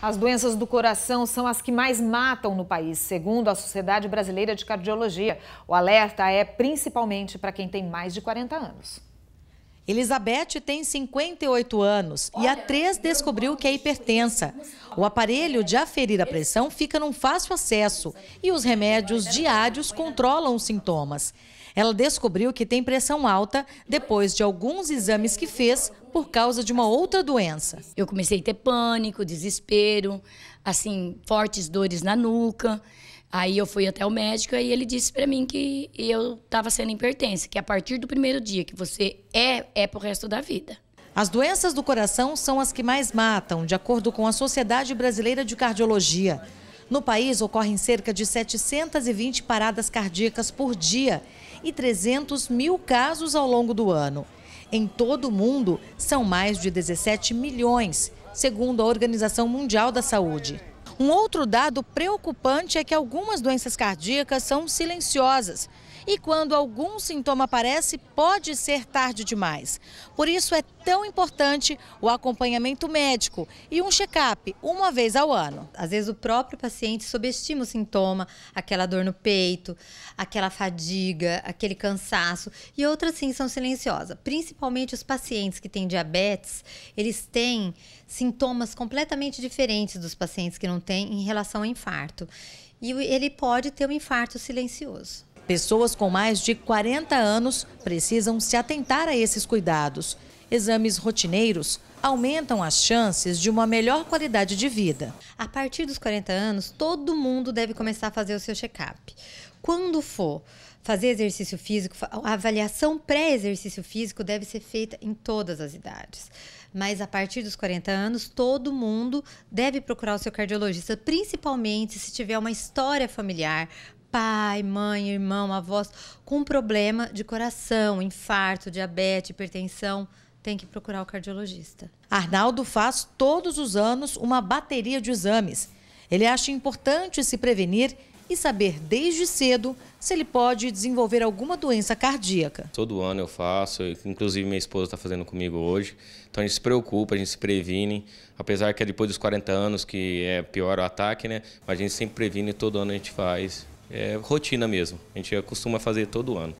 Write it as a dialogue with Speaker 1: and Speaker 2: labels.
Speaker 1: As doenças do coração são as que mais matam no país, segundo a Sociedade Brasileira de Cardiologia. O alerta é principalmente para quem tem mais de 40 anos. Elizabeth tem 58 anos Olha, e há três descobriu que é hipertensa. O aparelho de aferir a pressão fica num fácil acesso e os remédios diários controlam os sintomas. Ela descobriu que tem pressão alta depois de alguns exames que fez por causa de uma outra doença. Eu comecei a ter pânico, desespero, assim, fortes dores na nuca. Aí eu fui até o médico e ele disse para mim que eu estava sendo hipertensa, que é a partir do primeiro dia que você é, é pro resto da vida. As doenças do coração são as que mais matam, de acordo com a Sociedade Brasileira de Cardiologia. No país ocorrem cerca de 720 paradas cardíacas por dia e 300 mil casos ao longo do ano. Em todo o mundo, são mais de 17 milhões, segundo a Organização Mundial da Saúde. Um outro dado preocupante é que algumas doenças cardíacas são silenciosas e quando algum sintoma aparece, pode ser tarde demais. Por isso é tão importante o acompanhamento médico e um check-up uma
Speaker 2: vez ao ano. Às vezes o próprio paciente subestima o sintoma, aquela dor no peito, aquela fadiga, aquele cansaço e outras sim são silenciosas. Principalmente os pacientes que têm diabetes, eles têm sintomas completamente diferentes dos
Speaker 1: pacientes que não tem em relação ao
Speaker 2: infarto. E ele pode ter um infarto silencioso.
Speaker 1: Pessoas com mais de 40 anos precisam se atentar a esses cuidados exames rotineiros aumentam as chances de uma melhor qualidade de vida. A partir dos 40 anos, todo mundo deve começar a fazer o seu check-up. Quando
Speaker 2: for fazer exercício físico, a avaliação pré-exercício físico deve ser feita em todas as idades. Mas a partir dos 40 anos, todo mundo deve procurar o seu cardiologista, principalmente se tiver uma história familiar, pai, mãe, irmão, avós, com problema de coração, infarto, diabetes, hipertensão tem que procurar o cardiologista.
Speaker 1: Arnaldo faz todos os anos uma bateria de exames. Ele acha importante se prevenir e saber desde cedo se ele pode desenvolver alguma doença cardíaca.
Speaker 3: Todo ano eu faço, inclusive minha esposa está fazendo comigo hoje. Então a gente se preocupa, a gente se previne, apesar que é depois dos 40 anos que é pior o ataque, né? Mas a gente sempre previne, todo ano a gente faz. É rotina mesmo, a gente costuma fazer todo ano.